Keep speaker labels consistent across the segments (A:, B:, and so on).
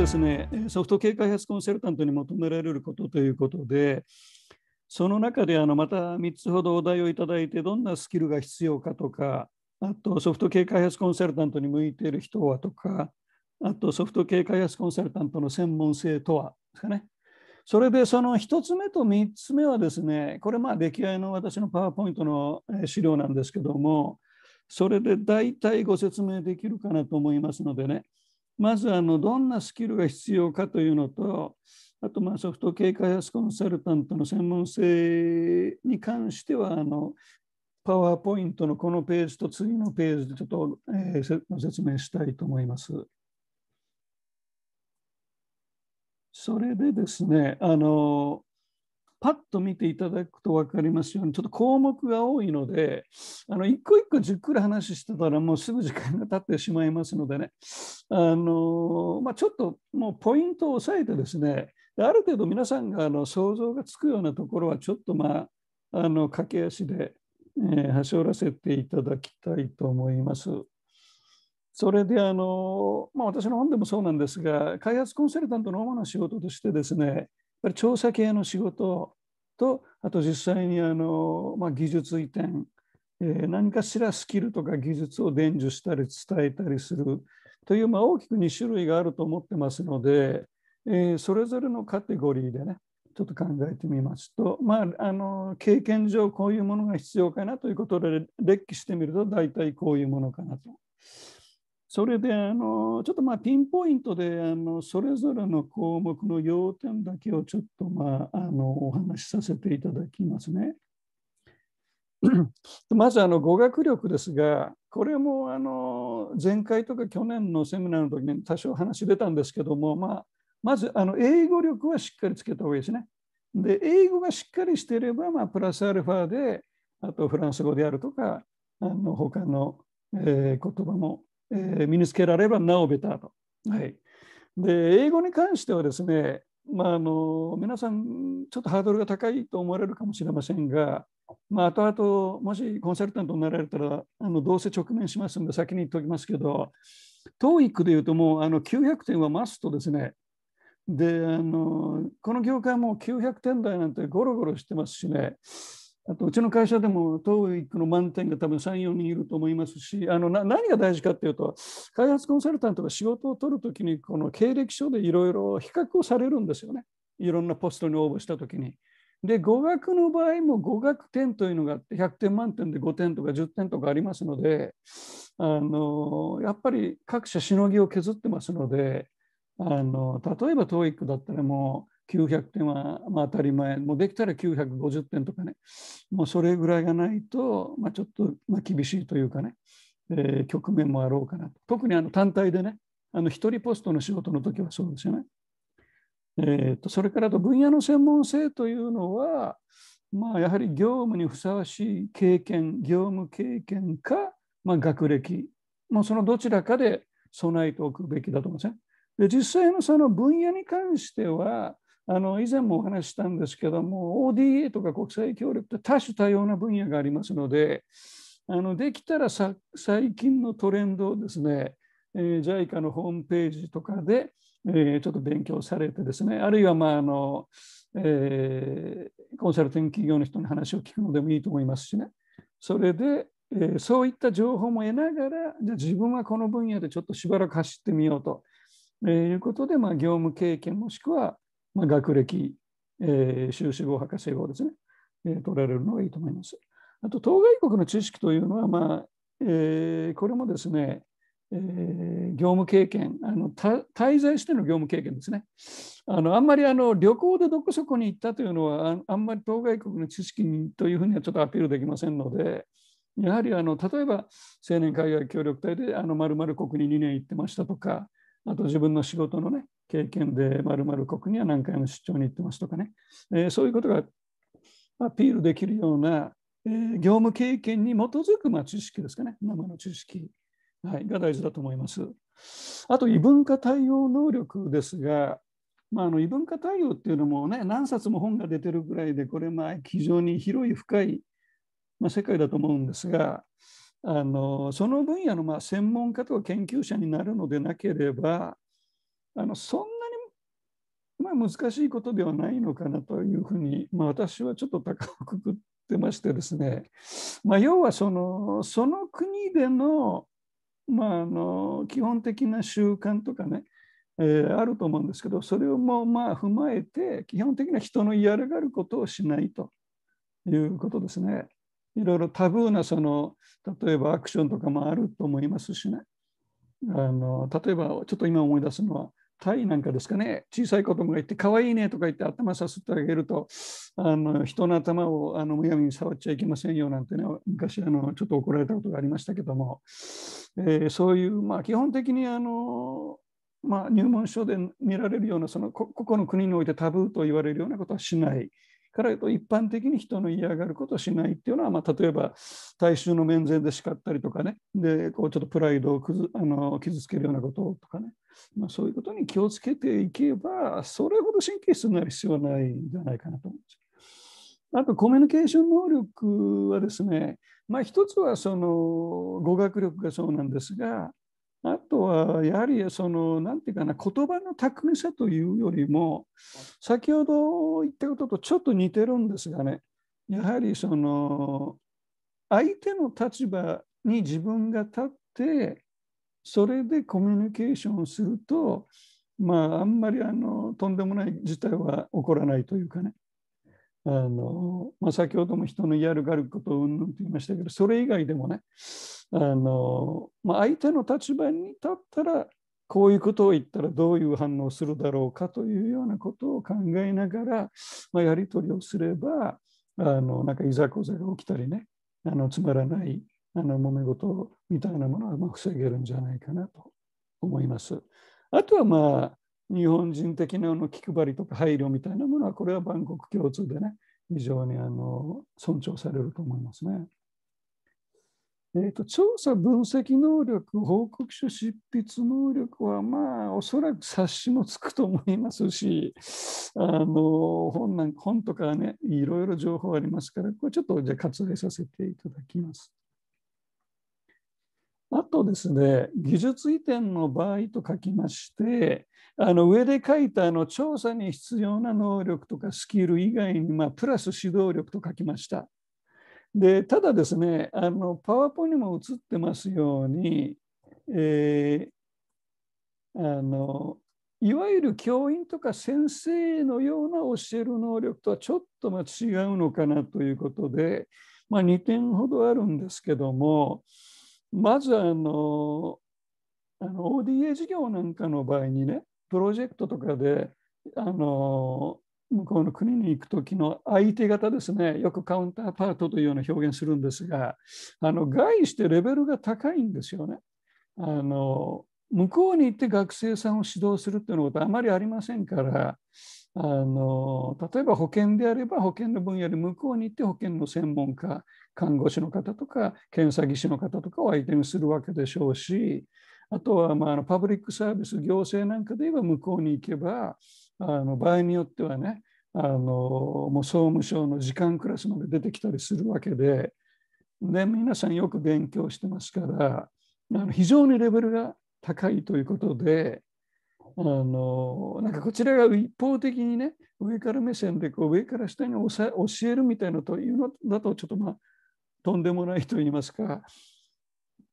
A: ですねソフト系開発コンサルタントに求められることということでその中であのまた3つほどお題をいただいてどんなスキルが必要かとかあとソフト系開発コンサルタントに向いている人はとかあとソフト系開発コンサルタントの専門性とはですかねそれでその1つ目と3つ目はですねこれまあ出来合いの私のパワーポイントの資料なんですけどもそれで大体ご説明できるかなと思いますのでねまずあのどんなスキルが必要かというのと、あとまあソフト系開発コンサルタントの専門性に関しては、あのパワーポイントのこのページと次のページでちょっと、えー、説明したいと思います。それでですね、あのパッと見ていただくと分かりますようにちょっと項目が多いのであの一個一個じっくり話してたらもうすぐ時間が経ってしまいますのでねあの、まあ、ちょっともうポイントを押さえてですねある程度皆さんがあの想像がつくようなところはちょっとまああの駆け足で、えー、端折らせていただきたいと思います。それであの、まあ、私の本でもそうなんですが開発コンサルタントの主な仕事としてですねぱり調査系の仕事とあと実際にあの、まあ、技術移転、えー、何かしらスキルとか技術を伝授したり伝えたりするという、まあ、大きく2種類があると思ってますので、えー、それぞれのカテゴリーでねちょっと考えてみますと、まあ、あの経験上こういうものが必要かなということで列記してみると大体こういうものかなと。それであのちょっとまあピンポイントであのそれぞれの項目の要点だけをちょっとまああのお話しさせていただきますね。まずあの語学力ですがこれもあの前回とか去年のセミナーの時に多少話出たんですけども、まあ、まずあの英語力はしっかりつけた方がいいですね。で英語がしっかりしていれば、まあ、プラスアルファであとフランス語であるとかあの他の、えー、言葉もえー、身につけられればなおベターと。はい、で英語に関してはですね、まあ、あの皆さんちょっとハードルが高いと思われるかもしれませんが、まあ、後々もしコンサルタントになられたらあのどうせ直面しますので先に言っておきますけど TOEIC でいうともうあの900点はマストですね。であのこの業界も900点台なんてゴロゴロしてますしねあとうちの会社でもトーイックの満点が多分3、4人いると思いますし、あの何が大事かっていうと、開発コンサルタントが仕事を取るときに、この経歴書でいろいろ比較をされるんですよね。いろんなポストに応募したときに。で、語学の場合も語学点というのがあって、100点満点で5点とか10点とかありますので、あのやっぱり各社しのぎを削ってますので、あの例えばトーイックだったらもう、900点はまあ当たり前、もうできたら950点とかね、もうそれぐらいがないと、まあ、ちょっとまあ厳しいというかね、えー、局面もあろうかなと。特にあの単体でね、あの1人ポストの仕事の時はそうですよね。えーと、それからと分野の専門性というのは、まあ、やはり業務にふさわしい経験、業務経験か、まあ、学歴、もうそのどちらかで備えておくべきだと思いますね。で実際のその分野に関しては、あの以前もお話ししたんですけども ODA とか国際協力って多種多様な分野がありますのであのできたら最近のトレンドをですね、えー、JICA のホームページとかで、えー、ちょっと勉強されてですねあるいはまああの、えー、コンサルティング企業の人の話を聞くのでもいいと思いますしねそれで、えー、そういった情報も得ながらじゃ自分はこの分野でちょっとしばらく走ってみようと、えいうことで、まあ、業務経験もしくはまあ、学歴、えー、修士号、博士号ですね、えー、取られるのがいいと思います。あと、当該国の知識というのは、まあえー、これもですね、えー、業務経験あの滞在しての業務経験ですね。あのあんまりあの旅行でどこそこに行ったというのはあ、あんまり当該国の知識というふうにはちょっとアピールできませんので、やはりあの例えば青年海外協力隊で〇〇国に2年行ってましたとか、あと自分の仕事のね、経験でまる国には何回も出張に行ってますとかね、えー、そういうことがアピールできるような、えー、業務経験に基づく、まあ、知識ですかね、生の知識、はい、が大事だと思います。あと、異文化対応能力ですが、まあ、あの異文化対応っていうのもね、何冊も本が出てるぐらいで、これ、まあ、非常に広い、深い、まあ、世界だと思うんですが、あのその分野のまあ専門家とか研究者になるのでなければあのそんなにまあ難しいことではないのかなというふうに、まあ、私はちょっと高をくくってましてですね、まあ、要はそのその国での,、まあ、あの基本的な習慣とかね、えー、あると思うんですけどそれをもまあ踏まえて基本的な人の嫌がることをしないということですね。いろいろタブーなその例えばアクションとかもあると思いますしねあの例えばちょっと今思い出すのはタイなんかですかね小さい子供がいて「かわいいね」とか言って頭さすってあげるとあの人の頭をあのむやみに触っちゃいけませんよなんてね昔あのちょっと怒られたことがありましたけども、えー、そういう、まあ、基本的にあの、まあ、入門書で見られるようなそのここの国においてタブーと言われるようなことはしない。から言うと一般的に人の嫌がることをしないっていうのは、まあ、例えば大衆の面前で叱ったりとかねでこうちょっとプライドをくずあの傷つけるようなこととかね、まあ、そういうことに気をつけていけばそれほど神経質になる必要はないんじゃないかなと思うんです。あとコミュニケーション能力はですね、まあ、一つはその語学力がそうなんですがあとはやはりそのんて言うかな言葉の巧みさというよりも先ほど言ったこととちょっと似てるんですがねやはりその相手の立場に自分が立ってそれでコミュニケーションをするとまああんまりあのとんでもない事態は起こらないというかねあのまあ、先ほども人の嫌がることをうんぬんと言いましたけどそれ以外でもねあの、まあ、相手の立場に立ったらこういうことを言ったらどういう反応をするだろうかというようなことを考えながら、まあ、やり取りをすればあのなんかいざこざが起きたりねあのつまらないあの揉め事みたいなものはまあ防げるんじゃないかなと思います。あとはまあ日本人的なあの気配りとか配慮みたいなものはこれは万国共通でね非常にあの尊重されると思いますね。えーと、調査分析能力報告書執筆能力はまあおそらく冊子もつくと思いますしあの本なん本とかねいろいろ情報ありますからこれちょっとじゃ割愛させていただきます。とですね、技術移転の場合と書きまして、あの上で書いたあの調査に必要な能力とかスキル以外に、まあ、プラス指導力と書きました。でただですね、あのパワポにも映ってますように、えー、あのいわゆる教員とか先生のような教える能力とはちょっとま違うのかなということで、まあ、2点ほどあるんですけども、まずあのあの ODA 事業なんかの場合にねプロジェクトとかであの向こうの国に行く時の相手方ですねよくカウンターパートというような表現するんですがあの外してレベルが高いんですよね。あの向こうに行って学生さんを指導するっていうのことあまりありませんからあの例えば保険であれば保険の分野で向こうに行って保険の専門家看護師の方とか検査技師の方とかを相手にするわけでしょうしあとはまあパブリックサービス行政なんかで言えば向こうに行けばあの場合によってはねあのもう総務省の時間クラスまで出てきたりするわけでで皆さんよく勉強してますからあの非常にレベルが高いということであのなんかこちらが一方的にね上から目線でこう上から下に教えるみたいなというのだとちょっとまあとんでもないと言いますか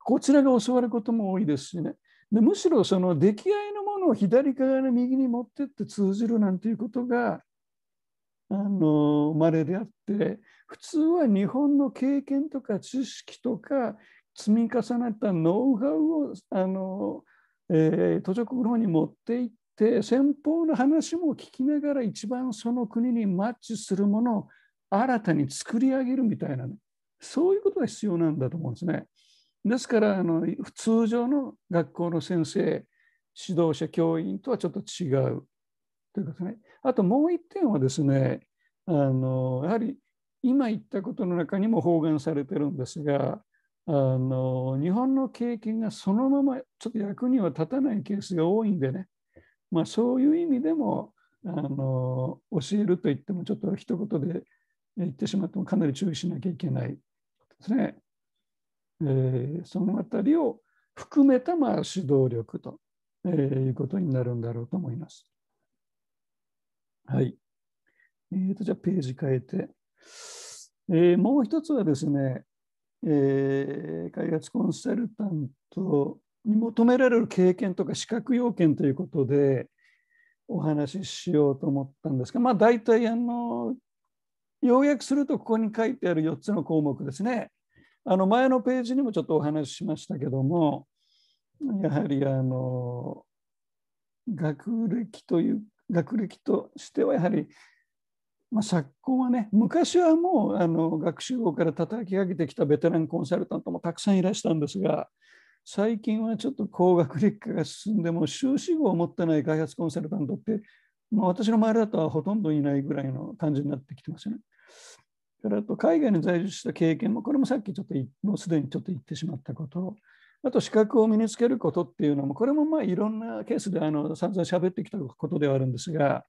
A: こちらが教わることも多いですしねでむしろその出来合いのものを左側の右に持ってって通じるなんていうことがあのまれであって普通は日本の経験とか知識とか積み重なったノウハウをあの、えー、途上国の方に持っていって先方の話も聞きながら一番その国にマッチするものを新たに作り上げるみたいなねそういうことが必要なんだと思うんですね。ですからあの通常の学校の先生指導者教員とはちょっと違うということね。あともう一点はですねあのやはり今言ったことの中にも包含されてるんですがあの日本の経験がそのままちょっと役には立たないケースが多いんでね、まあ、そういう意味でもあの教えると言ってもちょっと一言で言ってしまってもかなり注意しなきゃいけないですね、えー、そのあたりを含めたまあ指導力と、えー、いうことになるんだろうと思います。はい。えーと、とじゃあページ変えて、えー、もう一つはですね、えー、開発コンサルタントに求められる経験とか資格要件ということでお話ししようと思ったんですが、まあ、大体あの要約するとここに書いてある4つの項目ですね。あの前のページにもちょっとお話ししましたけどもやはりあの学歴という学歴としてはやはり、まあ、昨今はね昔はもうあの学習法から叩き上げてきたベテランコンサルタントもたくさんいらしたんですが最近はちょっと高学歴化が進んでも修士号を持ってない開発コンサルタントってまあ、私の周りだとはほとんどいないぐらいの感じになってきてますよね。それと海外に在住した経験も、これもさっきちょっともうすでにちょっと言ってしまったこと、あと資格を身につけることっていうのも、これもまあいろんなケースであの散々喋ってきたことではあるんですが、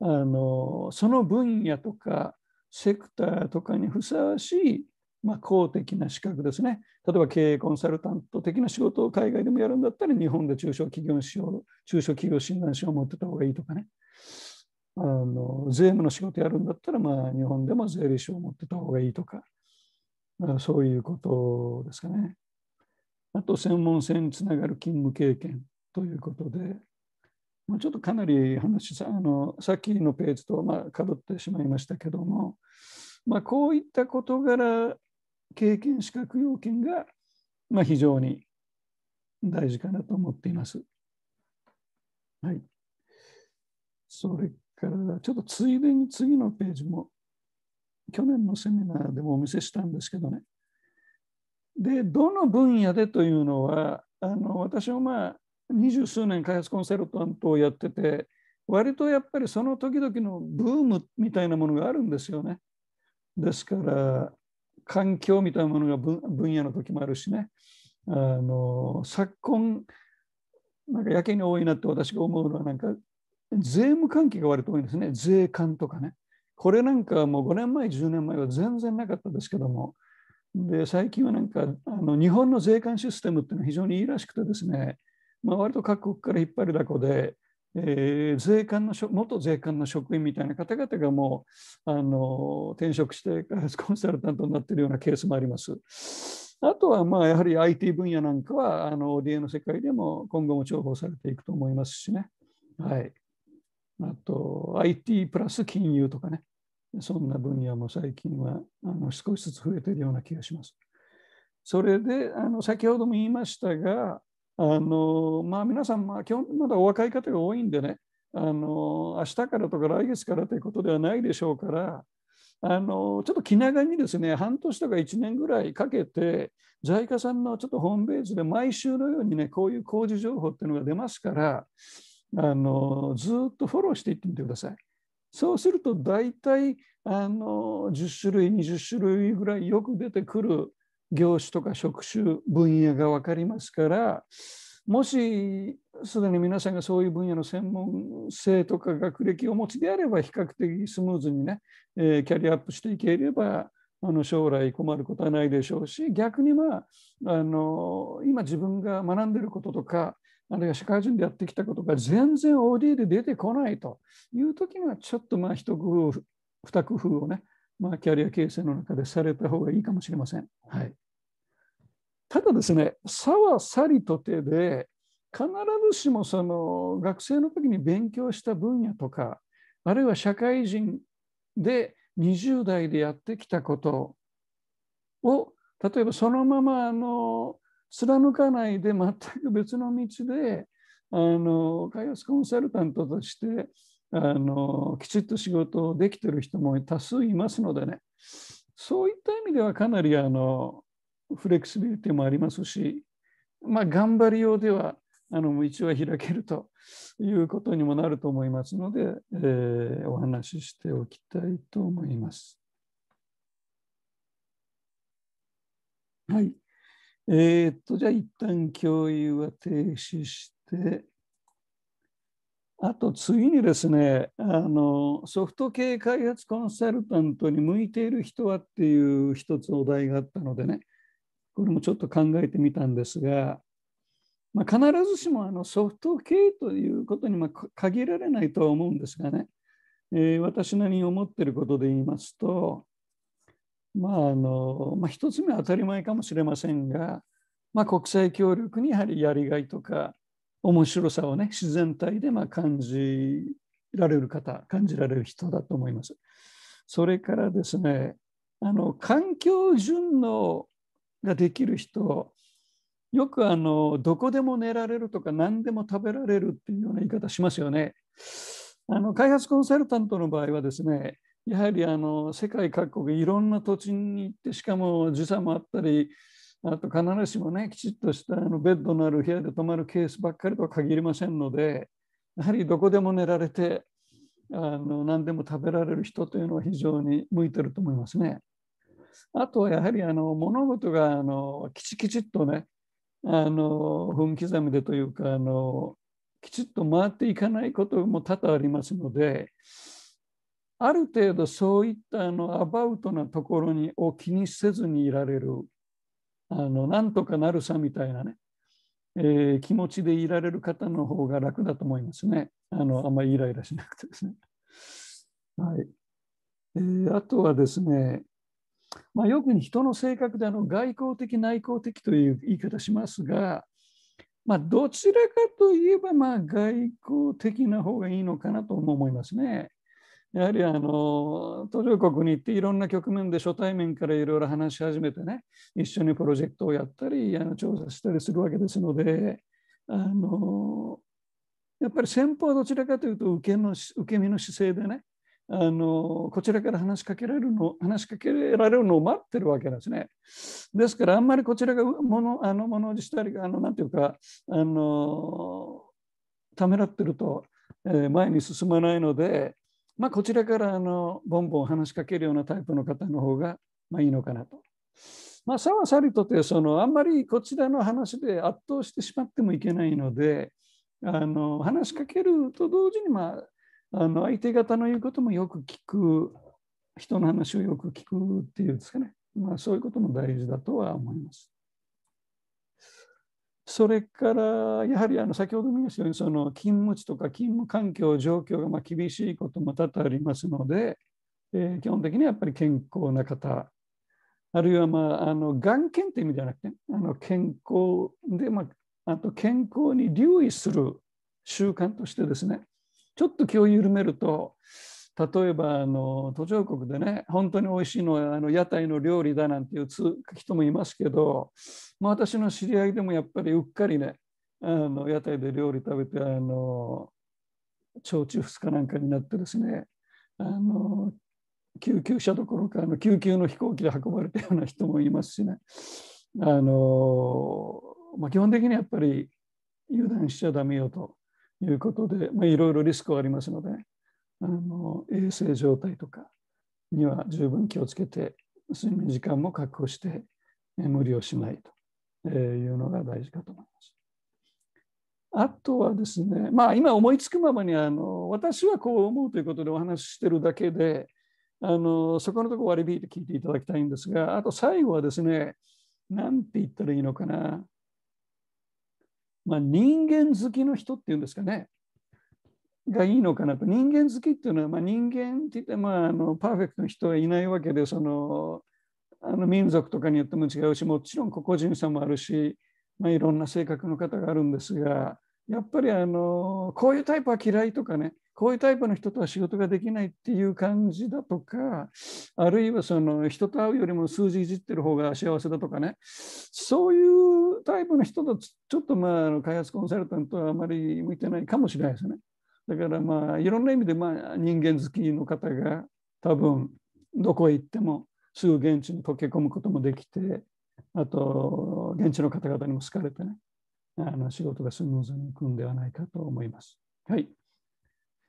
A: あのその分野とかセクターとかにふさわしいまあ、公的な資格ですね。例えば経営コンサルタント的な仕事を海外でもやるんだったら、日本で中小企業しよう、中小企業診断書を持ってた方がいいとかね。あの税務の仕事やるんだったら、まあ、日本でも税理士を持ってた方がいいとか、まあ、そういうことですかね。あと、専門性につながる勤務経験ということで、まあ、ちょっとかなり話さあの、さっきのページとかぶってしまいましたけども、まあ、こういった事柄経験資格要件が、まあ、非常に大事かなと思っています。はい。それからちょっとついでに次のページも去年のセミナーでもお見せしたんですけどね。で、どの分野でというのは、あの私もまあ二十数年開発コンサルタントをやってて、割とやっぱりその時々のブームみたいなものがあるんですよね。ですから、環境みたいなものが分野の時もあるしねあの昨今なんかやけに多いなって私が思うのはなんか税務関係が割と多いんですね税関とかねこれなんかもう5年前10年前は全然なかったですけどもで最近はなんかあの日本の税関システムっていうのは非常にいいらしくてですね、まあ、割と各国から引っ張るだこでえー、税関の元税関の職員みたいな方々がもうあの転職して開発 コンサルタントになっているようなケースもあります。あとはまあやはり IT 分野なんかはあの ODA の世界でも今後も重宝されていくと思いますしね。はい、あと IT プラス金融とかね、そんな分野も最近はあの少しずつ増えているような気がします。それであの先ほども言いましたが、あのまあ、皆さん、まあ、基本まだお若い方が多いんでね、あの明日からとか来月からということではないでしょうから、あのちょっと気長にですね、半年とか1年ぐらいかけて、在家さんのちょっとホームページで毎週のようにね、こういう工事情報っていうのが出ますから、あのずっとフォローしていってみてください。そうすると大体あの10種類、20種類ぐらいよく出てくる業種とか職種分野が分かりますからもしすでに皆さんがそういう分野の専門性とか学歴をお持ちであれば比較的スムーズにね、えー、キャリアアップしていければあの将来困ることはないでしょうし逆にまああの今自分が学んでることとかあるいは社会人でやってきたことが全然 OD で出てこないという時にはちょっとまあ一工夫二工夫をねまあ、キャリア形成の中でされた方がいいかもしれません。はい、ただですね、さはさりとてで、必ずしもその学生の時に勉強した分野とか、あるいは社会人で20代でやってきたことを、例えばそのままあの貫かないで全く別の道で、あの開発コンサルタントとしてあのきちっと仕事をできてる人も多数いますのでねそういった意味ではかなりあのフレキシビリティもありますし、まあ、頑張りようではあの道は開けるということにもなると思いますので、えー、お話ししておきたいと思います。はい。えー、っと、じゃあ一旦共有は停止して、あと次にですねあのソフト系開発コンサルタントに向いている人はっていう一つお題があったのでねこれもちょっと考えてみたんですが、まあ、必ずしもあのソフト系ということにま限られないとは思うんですがね、えー、私なりに思ってることで言いますと、まああのまあ、1つ目は当たり前かもしれませんが、まあ、国際協力にやはりやりがいとか面白さをね、自然体でま感じられる方、感じられる人だと思います。それからですね、あの環境順応ができる人、よくあのどこでも寝られるとか何でも食べられるっていうような言い方しますよね。あの開発コンサルタントの場合はですね、やはりあの世界各国いろんな土地に行ってしかも時差もあったりあと必ずしもね、きちっとしたあのベッドのある部屋で泊まるケースばっかりとは限りませんので、やはりどこでも寝られて、あの何でも食べられる人というのは非常に向いてると思いますね。あとはやはりあの物事があのきちきちっとね、あの分刻みでというかあの、きちっと回っていかないことも多々ありますので、ある程度そういったあのアバウトなところにを気にせずにいられる。あのなんとかなるさみたいなね、えー、気持ちでいられる方の方が楽だと思いますね。あのあんまりイライラしなくてですね。はいえー、あとはですね、まあ、よく人の性格であの外交的内向的という言い方しますが、まあ、どちらかといえばまあ外交的な方がいいのかなと思いますね。やはりあの途上国に行っていろんな局面で初対面からいろいろ話し始めてね一緒にプロジェクトをやったりあの調査したりするわけですのであのやっぱり先方はどちらかというと受けの受け身の姿勢でねあのこちらから話しかけられるの話しかけられるのを待ってるわけですね。ですからあんまりこちらが物あのおじしたりあのなんていうかあのためらってると、え前に進まないので。まあ、こちらからあのボンボン話しかけるようなタイプの方の方がまあいいのかなと。まあ、さはさりとてそのあんまりこちらの話で圧倒してしまってもいけないのであの話しかけると同時に、まあ、あの相手方の言うこともよく聞く人の話をよく聞くっていうんですかね、まあ、そういうことも大事だとは思います。それから、やはりあの先ほども言いましたように、その勤務地とか勤務環境、状況がま厳しいことも多々ありますので、えー、基本的にはやっぱり健康な方、あるいは、まあ、あの眼検という意味ではなくて、あの健康で、まあ、あと健康に留意する習慣としてですね、ちょっと気を緩めると、例えばあの途上国でね本当に美味しいのはあの屋台の料理だなんていう人もいますけど、まあ、私の知り合いでもやっぱりうっかりねあの屋台で料理食べてあの腸中2日なんかになってですねあの救急車どころかあの救急の飛行機で運ばれたような人もいますしねあの、まあ、基本的にやっぱり油断しちゃダメよということで、まあ、いろいろリスクはありますので、ね。あの衛生状態とかには十分気をつけて睡眠時間も確保して無理をしないというのが大事かと思います。あとはですね、まあ、今思いつくままにあの私はこう思うということでお話ししてるだけであのそこのとこ割り引いて聞いていただきたいんですがあと最後はですね何て言ったらいいのかな、まあ、人間好きの人っていうんですかねがいいのかなと人間好きっていうのは、まあ、人間って言ってまあ、あのパーフェクトな人はいないわけでそのあの民族とかによっても違うしもちろん個々人差もあるし、まあ、いろんな性格の方があるんですがやっぱりあのこういうタイプは嫌いとかねこういうタイプの人とは仕事ができないっていう感じだとかあるいはその人と会うよりも数字いじってる方が幸せだとかねそういうタイプの人とちょっとまあ開発コンサルタントはあまり向いてないかもしれないですね。だからまあいろんな意味でまあ人間好きの方が多分どこへ行ってもすぐ現地に溶け込むこともできてあと現地の方々にも好かれてねあの仕事がスムーズにいくんではないかと思います。はい。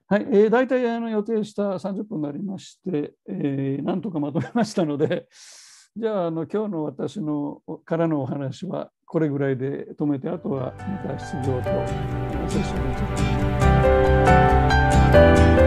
A: はい、えー、大体あの予定した30分になりまして、えー、なんとかまとめましたので、じゃああの今日の私のからのお話はこれぐらいで止めて、あとはまた出場とセッシします。you